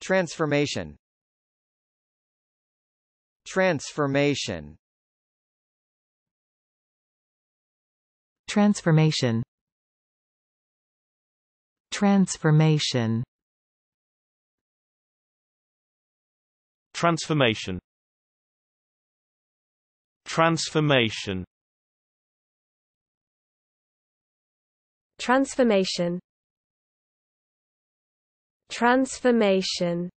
Transformation Transformation Transformation Transformation Transformation Transformation Transformation Transformation